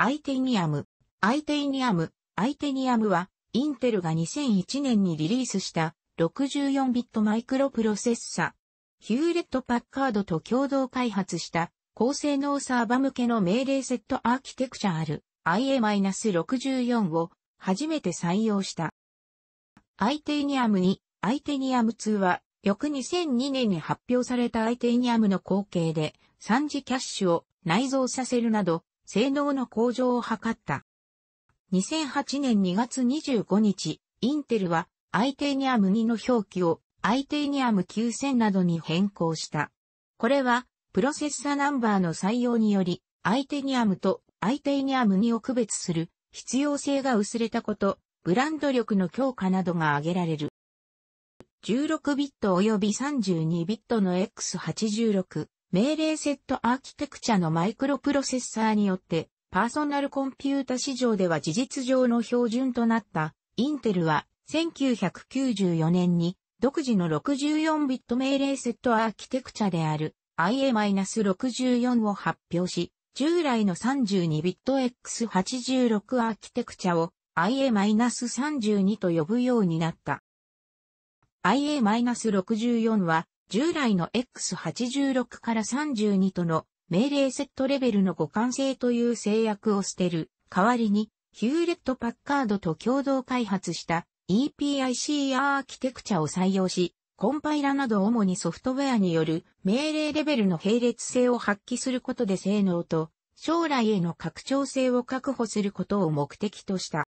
アイテニアム。アイテニアム。アイテニアムは、インテルが2001年にリリースした64ビットマイクロプロセッサ。ヒューレット・パッカードと共同開発した高性能サーバ向けの命令セットアーキテクチャある IA-64 を初めて採用した。アイテニアムに、アイテニアム2は翌2002年に発表されたアイテニアムの後継で3次キャッシュを内蔵させるなど性能の向上を図った。2008年2月25日、インテルは、アイテーニアム2の表記を、アイテーニアム9000などに変更した。これは、プロセッサナンバーの採用により、アイテニアムとアイテニアム2を区別する必要性が薄れたこと、ブランド力の強化などが挙げられる。16ビット及び32ビットの X86、命令セットアーキテクチャのマイクロプロセッサーによって、パーソナルコンピュータ市場では事実上の標準となった、インテルは1994年に独自の64ビット命令セットアーキテクチャである IA-64 を発表し、従来の32ビット X86 アーキテクチャを IA-32 と呼ぶようになった。IA-64 は従来の X86 から32との命令セットレベルの互換性という制約を捨てる代わりに、ヒューレット・パッカードと共同開発した EPIC アーキテクチャを採用し、コンパイラなど主にソフトウェアによる命令レベルの並列性を発揮することで性能と将来への拡張性を確保することを目的とした。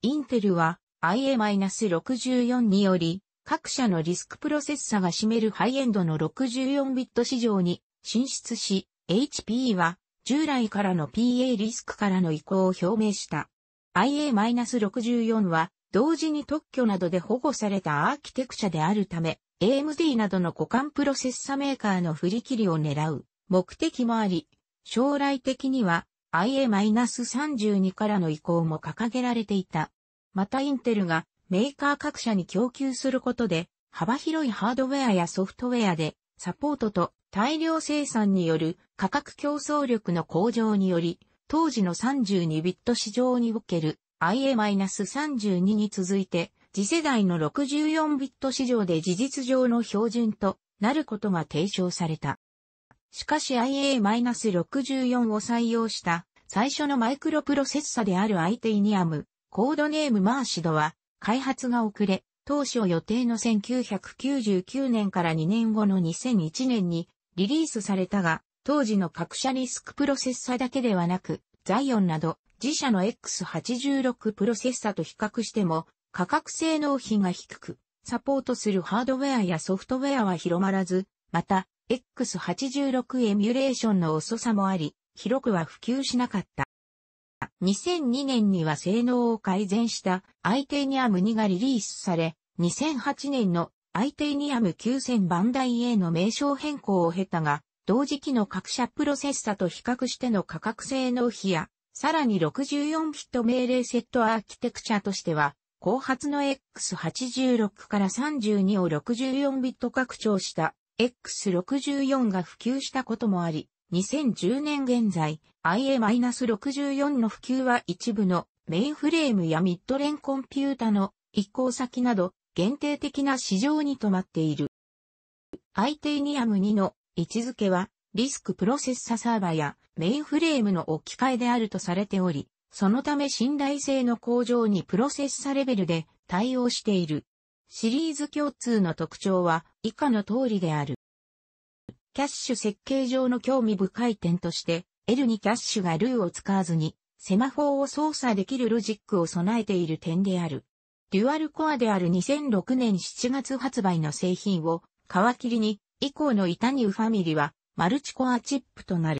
インテルは IA-64 により各社のリスクプロセッサが占めるハイエンドの64ビット市場に進出し、HP は従来からの PA リスクからの移行を表明した。IA-64 は同時に特許などで保護されたアーキテクチャであるため、AMD などの互換プロセッサメーカーの振り切りを狙う目的もあり、将来的には IA-32 からの移行も掲げられていた。またインテルがメーカー各社に供給することで、幅広いハードウェアやソフトウェアで、サポートと大量生産による価格競争力の向上により、当時の32ビット市場における IA-32 に続いて、次世代の64ビット市場で事実上の標準となることが提唱された。しかし IA-64 を採用した最初のマイクロプロセッサである i t n i a コードネームマーシドは開発が遅れ、当初予定の1999年から2年後の2001年にリリースされたが、当時の各社リスクプロセッサだけではなく、ザイオンなど自社の X86 プロセッサと比較しても価格性能比が低く、サポートするハードウェアやソフトウェアは広まらず、また X86 エミュレーションの遅さもあり、広くは普及しなかった。2002年には性能を改善した IT ニアム2がリリースされ、2008年の IT ニアム9000番台への名称変更を経たが、同時期の各社プロセッサと比較しての価格性能比や、さらに64ビット命令セットアーキテクチャとしては、後発の X86 から32を64ビット拡張した X64 が普及したこともあり、2010年現在、IA-64 の普及は一部のメインフレームやミッドレンコンピュータの移行先など限定的な市場に止まっている。i t ニ n i u m 2の位置づけはリスクプロセッササーバーやメインフレームの置き換えであるとされており、そのため信頼性の向上にプロセッサレベルで対応している。シリーズ共通の特徴は以下の通りである。キャッシュ設計上の興味深い点として、L にキャッシュがルーを使わずに、セマフォーを操作できるロジックを備えている点である。デュアルコアである2006年7月発売の製品を皮切りに、以降のイタニウファミリはマルチコアチップとなる。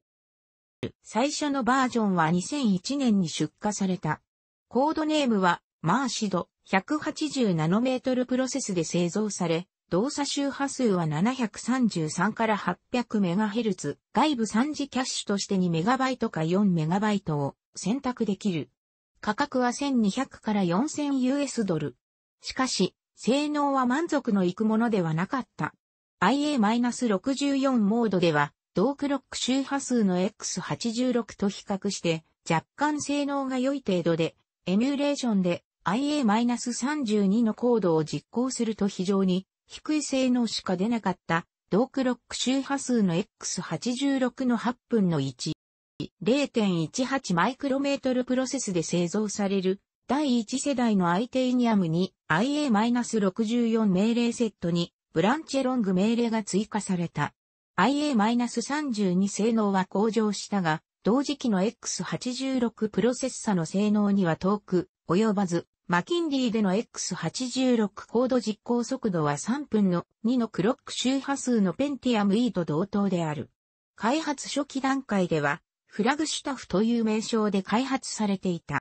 最初のバージョンは2001年に出荷された。コードネームはマーシド180ナノメートルプロセスで製造され、動作周波数は733から800メガヘルツ、外部3次キャッシュとして2メガバイトか4メガバイトを選択できる。価格は1200から 4000US ドル。しかし、性能は満足のいくものではなかった。IA-64 モードでは、同クロック周波数の X86 と比較して、若干性能が良い程度で、エミュレーションで IA-32 のコードを実行すると非常に低い性能しか出なかった、同クロック周波数の X86 の8分の1。0.18マイクロメートルプロセスで製造される第1世代のアイテイニアムに IA-64 命令セットにブランチェロング命令が追加された。IA-32 性能は向上したが、同時期の X86 プロセッサの性能には遠く及ばず、マキンディでの X86 コード実行速度は3分の2のクロック周波数のペンティアム E と同等である。開発初期段階では、フラグシュタフという名称で開発されていた。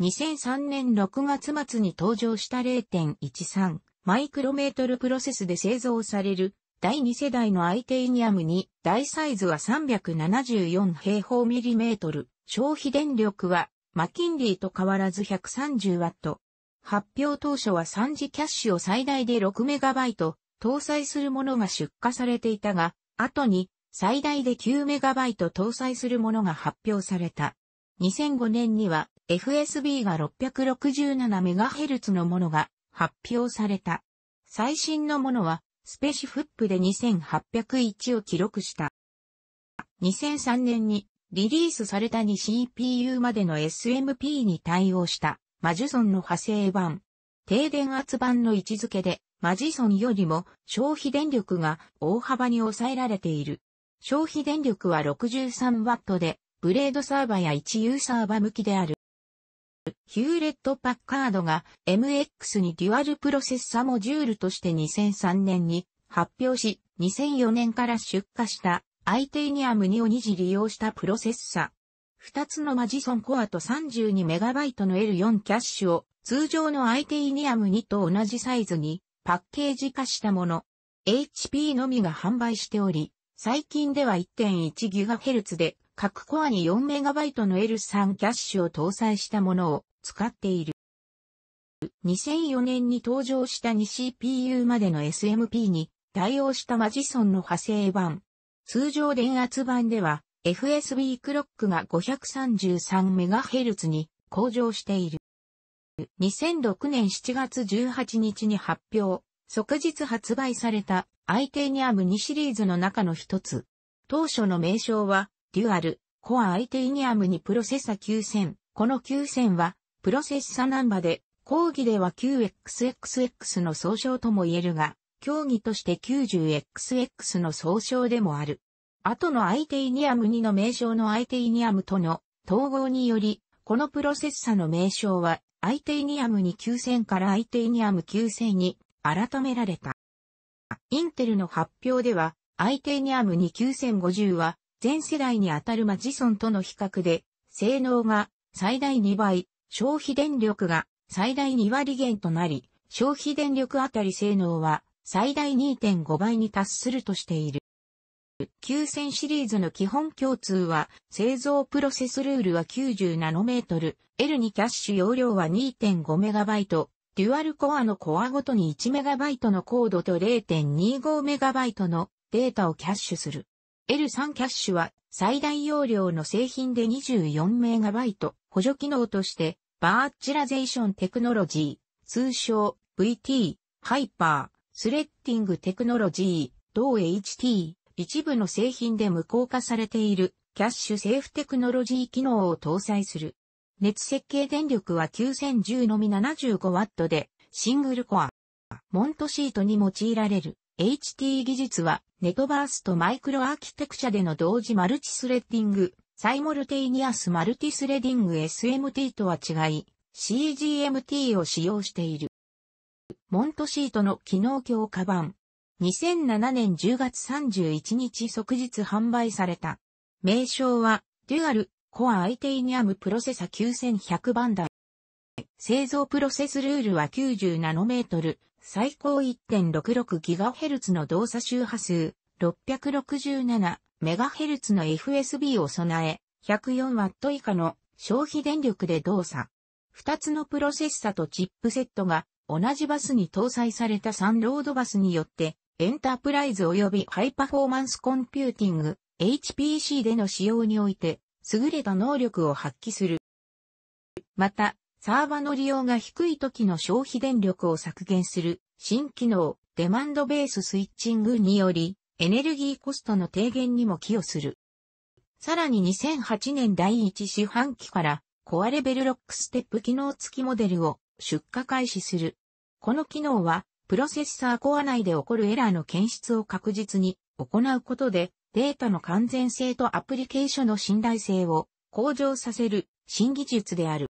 2003年6月末に登場した0.13マイクロメートルプロセスで製造される第2世代のアイテイニアムに大サイズは374平方ミリメートル、消費電力はマキンリーと変わらず 130W。発表当初は3次キャッシュを最大で 6MB 搭載するものが出荷されていたが、後に最大で 9MB 搭載するものが発表された。2005年には FSB が 667MHz のものが発表された。最新のものはスペシフップで2801を記録した。2003年にリリースされた 2CPU までの SMP に対応したマジソンの派生版。低電圧版の位置づけでマジソンよりも消費電力が大幅に抑えられている。消費電力は 63W でブレードサーバーや1ユーサーバ向きである。ヒューレット・パッカードが MX にデュアルプロセッサモジュールとして2003年に発表し、2004年から出荷したアイテイニアム2を2次利用したプロセッサ。2つのマジソンコアと 32MB の L4 キャッシュを通常のテイニアム2と同じサイズにパッケージ化したもの。HP のみが販売しており、最近では 1.1GHz で各コアに 4MB の L3 キャッシュを搭載したものを使っている。2004年に登場した 2CPU までの SMP に対応したマジソンの派生版通常電圧版では FSB クロックが 533MHz に向上している。2006年7月18日に発表、即日発売されたアイテニアム2シリーズの中の一つ。当初の名称は、デュアル、コアアイテニアムにプロセッサ9000。この9000は、プロセッサナンバで、講義では QXXX の総称とも言えるが、競技として 90XX の総称でもある。後のアイテイニアム2の名称のアイテイニアムとの統合により、このプロセッサの名称は、アイテイニアム29000からアイテイニアム9000に改められた。インテルの発表では、アイテイニアム29050は、全世代にあたるマジソンとの比較で、性能が最大2倍、消費電力が最大2割減となり、消費電力あたり性能は最大2.5倍に達するとしている。9000シリーズの基本共通は、製造プロセスルールは90ナノメートル、L にキャッシュ容量は2.5メガバイト、デュアルコアのコアごとに1メガバイトのコードと0.25メガバイトのデータをキャッシュする。L3 キャッシュは最大容量の製品で24メガバイト、補助機能として、バーチュラゼーションテクノロジー、通称 VT、ハイパー、スレッティングテクノロジー、同 HT、一部の製品で無効化されているキャッシュセーフテクノロジー機能を搭載する。熱設計電力は9010のみ 75W で、シングルコア、モントシートに用いられる HT 技術は、ネトバースとマイクロアーキテクチャでの同時マルチスレッディング、サイモルテイニアスマルティスレディング SMT とは違い、CGMT を使用している。モントシートの機能強化版。2007年10月31日即日販売された。名称は、デュアル、コアアイテイニアムプロセサ9100番台。製造プロセスルールは90ナノメートル、最高 1.66GHz の動作周波数、667MHz の FSB を備え、104W 以下の消費電力で動作。2つのプロセッサとチップセットが同じバスに搭載されたサンロードバスによって、エンタープライズ及びハイパフォーマンスコンピューティング、HPC での使用において、優れた能力を発揮する。また、サーバの利用が低い時の消費電力を削減する新機能、デマンドベーススイッチングにより、エネルギーコストの低減にも寄与する。さらに2008年第1四半期から、コアレベルロックステップ機能付きモデルを出荷開始する。この機能は、プロセッサーコア内で起こるエラーの検出を確実に行うことで、データの完全性とアプリケーションの信頼性を向上させる新技術である。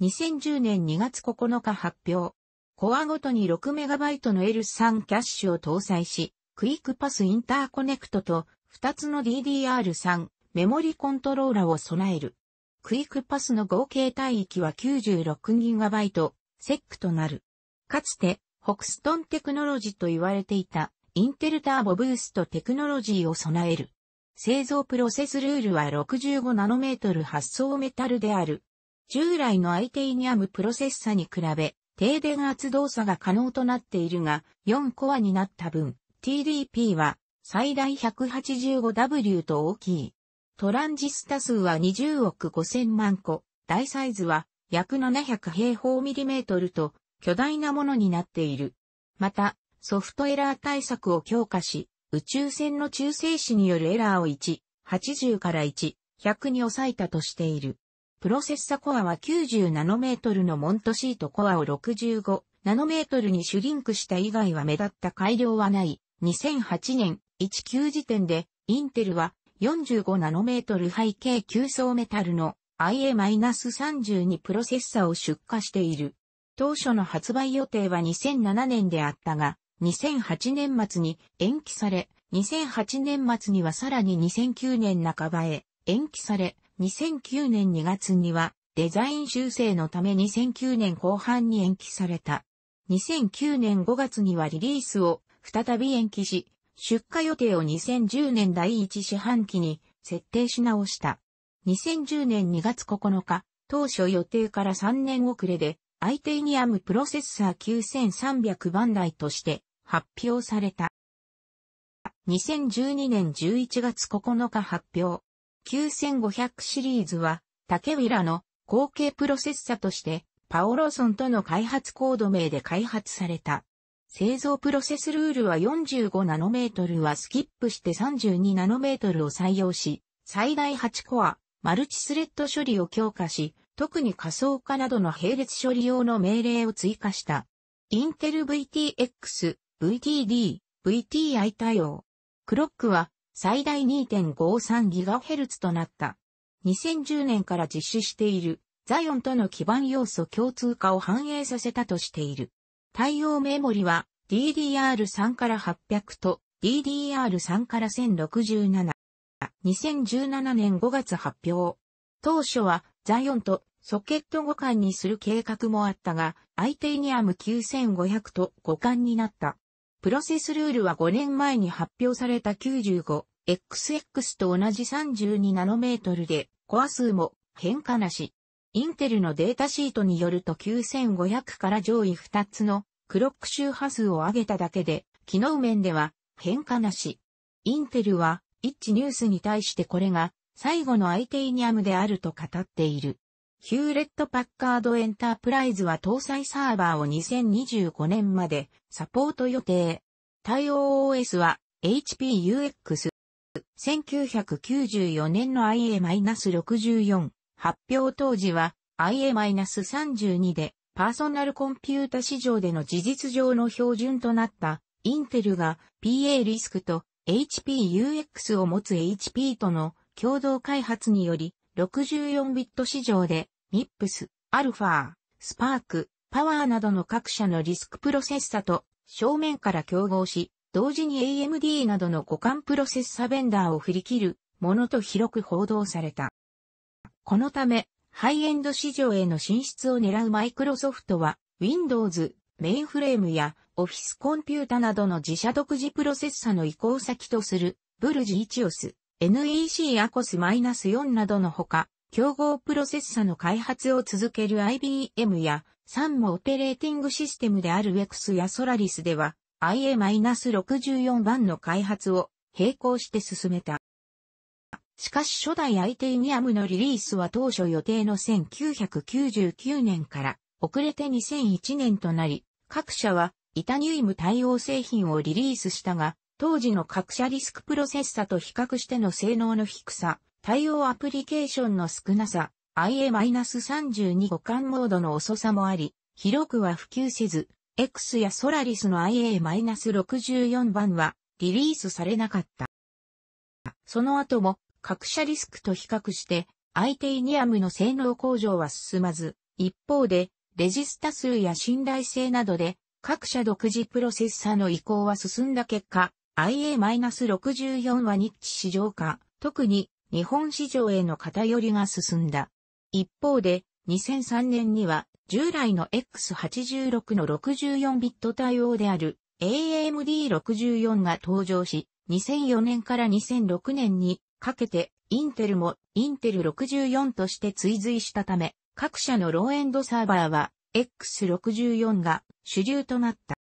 2010年2月9日発表。コアごとに 6MB の L3 キャッシュを搭載し、クイックパスインターコネクトと2つの DDR3 メモリコントローラを備える。クイックパスの合計帯域は 96GB、セックとなる。かつて、ホクストンテクノロジーと言われていた、インテルターボブーストテクノロジーを備える。製造プロセスルールは6 5トル発送メタルである。従来のアイテイニアムプロセッサに比べ、低電圧動作が可能となっているが、4コアになった分、TDP は最大 185W と大きい。トランジスタ数は20億5000万個、大サイズは約700平方ミリメートルと巨大なものになっている。また、ソフトエラー対策を強化し、宇宙船の中性子によるエラーを1、80から1、100に抑えたとしている。プロセッサコアは90ナノメートルのモントシートコアを65ナノメートルにシュリンクした以外は目立った改良はない。2008年19時点で、インテルは45ナノメートル背景急層メタルの IA-32 プロセッサーを出荷している。当初の発売予定は2007年であったが、2008年末に延期され、2008年末にはさらに2009年半ばへ延期され、2009年2月にはデザイン修正のため2009年後半に延期された。2009年5月にはリリースを再び延期し、出荷予定を2010年第1四半期に設定し直した。2010年2月9日、当初予定から3年遅れで、アイテイニアムプロセッサー9300番台として発表された。2012年11月9日発表。9500シリーズは、竹ウィラの後継プロセッサとして、パオロソンとの開発コード名で開発された。製造プロセスルールは45ナノメートルはスキップして32ナノメートルを採用し、最大8コア、マルチスレッド処理を強化し、特に仮想化などの並列処理用の命令を追加した。インテル VTX、VTD、VTI 対応。クロックは最大 2.53GHz となった。2010年から実施しているザイオンとの基盤要素共通化を反映させたとしている。対応メモリは DDR3 から800と DDR3 から1067。2017年5月発表。当初はザイオンとソケット互換にする計画もあったが、アイテイニアム9500と互換になった。プロセスルールは5年前に発表された 95XX と同じ32ナノメートルで、コア数も変化なし。インテルのデータシートによると9500から上位2つのクロック周波数を上げただけで、機能面では変化なし。インテルは、一致ニュースに対してこれが最後のアイテイニアムであると語っている。ヒューレット・パッカード・エンタープライズは搭載サーバーを2025年までサポート予定。対応 OS は HPUX。1994年の IA-64。発表当時は IA-32 でパーソナルコンピュータ市場での事実上の標準となったインテルが PA リスクと HPUX を持つ HP との共同開発により64ビット市場で MIPS、a スパーク、パワーなどの各社のリスクプロセッサと正面から競合し、同時に AMD などの互換プロセッサベンダーを振り切るものと広く報道された。このため、ハイエンド市場への進出を狙うマイクロソフトは、Windows、メインフレームや Office コンピュータなどの自社独自プロセッサの移行先とする、ブルジイチオス、NEC マイナス4などのほか、競合プロセッサの開発を続ける IBM や、サンモオペレーティングシステムである WEX やソラリスでは、IA-64 版の開発を並行して進めた。しかし初代アイテイニアムのリリースは当初予定の1999年から遅れて2001年となり、各社はイタニウム対応製品をリリースしたが、当時の各社リスクプロセッサと比較しての性能の低さ、対応アプリケーションの少なさ、IA-32 互換モードの遅さもあり、広くは普及せず、X やソラリスの IA-64 番はリリースされなかった。その後も各社リスクと比較して、IT イニアムの性能向上は進まず、一方で、レジスタ数や信頼性などで、各社独自プロセッサの移行は進んだ結果、IA-64 は日地市場化、特に日本市場への偏りが進んだ。一方で、2003年には従来の X86 の64ビット対応である AMD64 が登場し、2004年から2006年にかけて、インテルもインテル64として追随したため、各社のローエンドサーバーは X64 が主流となった。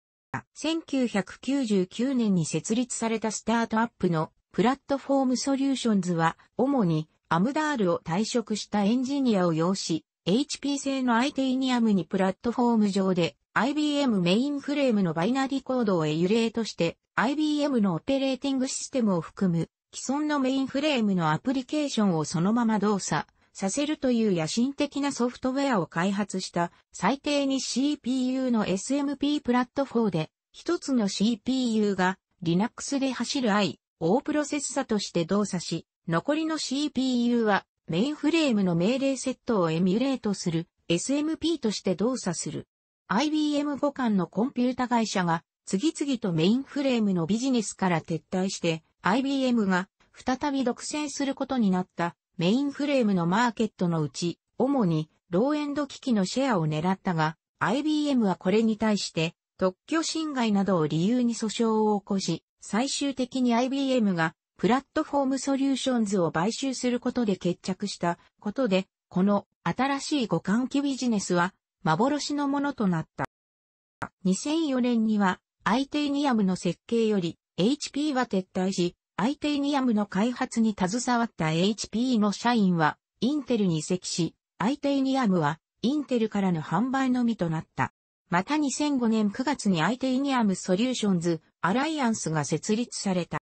1999年に設立されたスタートアップのプラットフォームソリューションズは主にアムダールを退職したエンジニアを要し、HP 製の IT イニアムにプラットフォーム上で IBM メインフレームのバイナリコードを揺れとーして IBM のオペレーティングシステムを含む既存のメインフレームのアプリケーションをそのまま動作させるという野心的なソフトウェアを開発した最低に CPU の SMP プラットフォーで一つの CPU が Linux で走る IO プロセッサとして動作し、残りの CPU はメインフレームの命令セットをエミュレートする SMP として動作する。IBM 互換のコンピュータ会社が次々とメインフレームのビジネスから撤退して IBM が再び独占することになったメインフレームのマーケットのうち主にローエンド機器のシェアを狙ったが IBM はこれに対して特許侵害などを理由に訴訟を起こし最終的に IBM がプラットフォームソリューションズを買収することで決着したことでこの新しい互換機ビジネスは幻のものとなった。2004年にはアイテイニアムの設計より HP は撤退し、アイテイニアムの開発に携わった HP の社員はインテルに移籍し、アイテイニアムはインテルからの販売のみとなった。また2005年9月にアイテイニアムソリューションズアライアンスが設立された。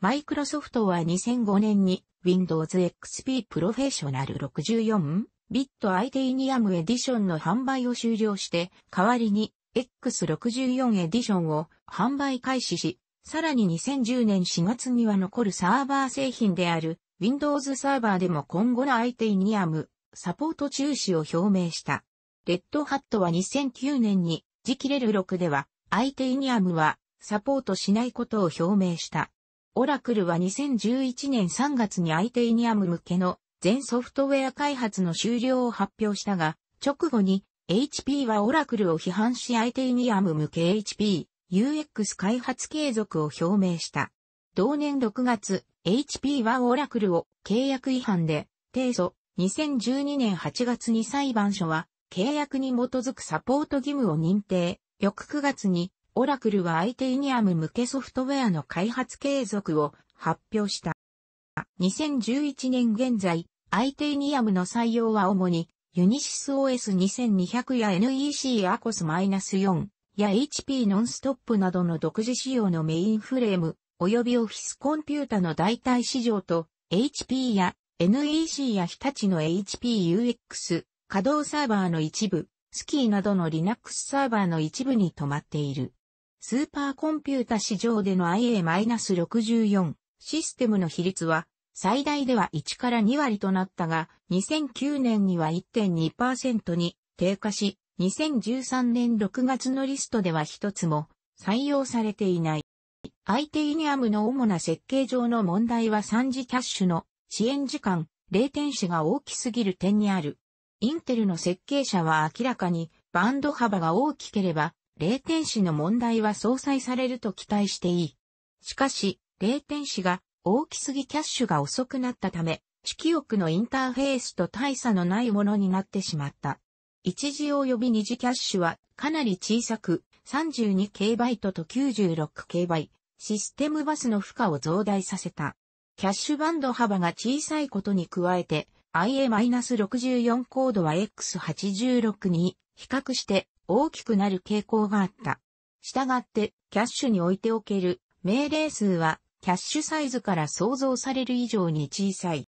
マイクロソフトは2005年に Windows XP プロフェッショナル64ビットアイテイニアムエディションの販売を終了して、代わりに X64 エディションを販売開始し、さらに2010年4月には残るサーバー製品である Windows サーバーでも今後の IT ニアムサポート中止を表明した。レッドハットは2009年に時期レル6では IT ニアムはサポートしないことを表明した。オラクルは2011年3月に IT ニアム向けの全ソフトウェア開発の終了を発表したが、直後に HP はオラクルを批判し IT ニアム向け HP、UX 開発継続を表明した。同年6月、HP はオラクルを契約違反で提訴。2012年8月に裁判所は契約に基づくサポート義務を認定。翌9月にオラクルは IT ニアム向けソフトウェアの開発継続を発表した。2011年現在、IT ニアムの採用は主にユニシス OS2200 や NEC アコス -4 や HP ノンストップなどの独自仕様のメインフレーム、及びオフィスコンピュータの代替市場と、HP や NEC や日立の HPUX、稼働サーバーの一部、スキーなどの Linux サーバーの一部に止まっている。スーパーコンピュータ市場での IA-64 システムの比率は最大では1から2割となったが、2009年には1.2%に低下し、2013年6月のリストでは一つも採用されていない。IT イニアムの主な設計上の問題は3次キャッシュの支援時間、0点子が大きすぎる点にある。インテルの設計者は明らかにバンド幅が大きければ、0点子の問題は相殺されると期待していい。しかし、0点子が大きすぎキャッシュが遅くなったため、記憶のインターフェースと大差のないものになってしまった。一時及び二次キャッシュはかなり小さく 32K バイトと 96K バイ、システムバスの負荷を増大させた。キャッシュバンド幅が小さいことに加えて IA-64 コードは X86 に比較して大きくなる傾向があった。したがってキャッシュに置いておける命令数はキャッシュサイズから想像される以上に小さい。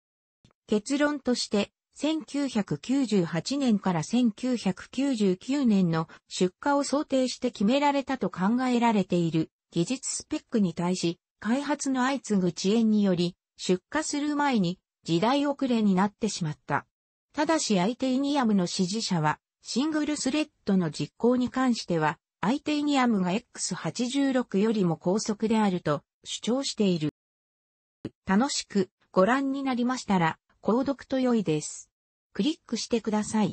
結論として、1998年から1999年の出荷を想定して決められたと考えられている技術スペックに対し、開発の相次ぐ遅延により、出荷する前に時代遅れになってしまった。ただしアイテイニアムの支持者は、シングルスレッドの実行に関しては、アイテイニアムが X86 よりも高速であると主張している。楽しくご覧になりましたら、購読と良いです。クリックしてください。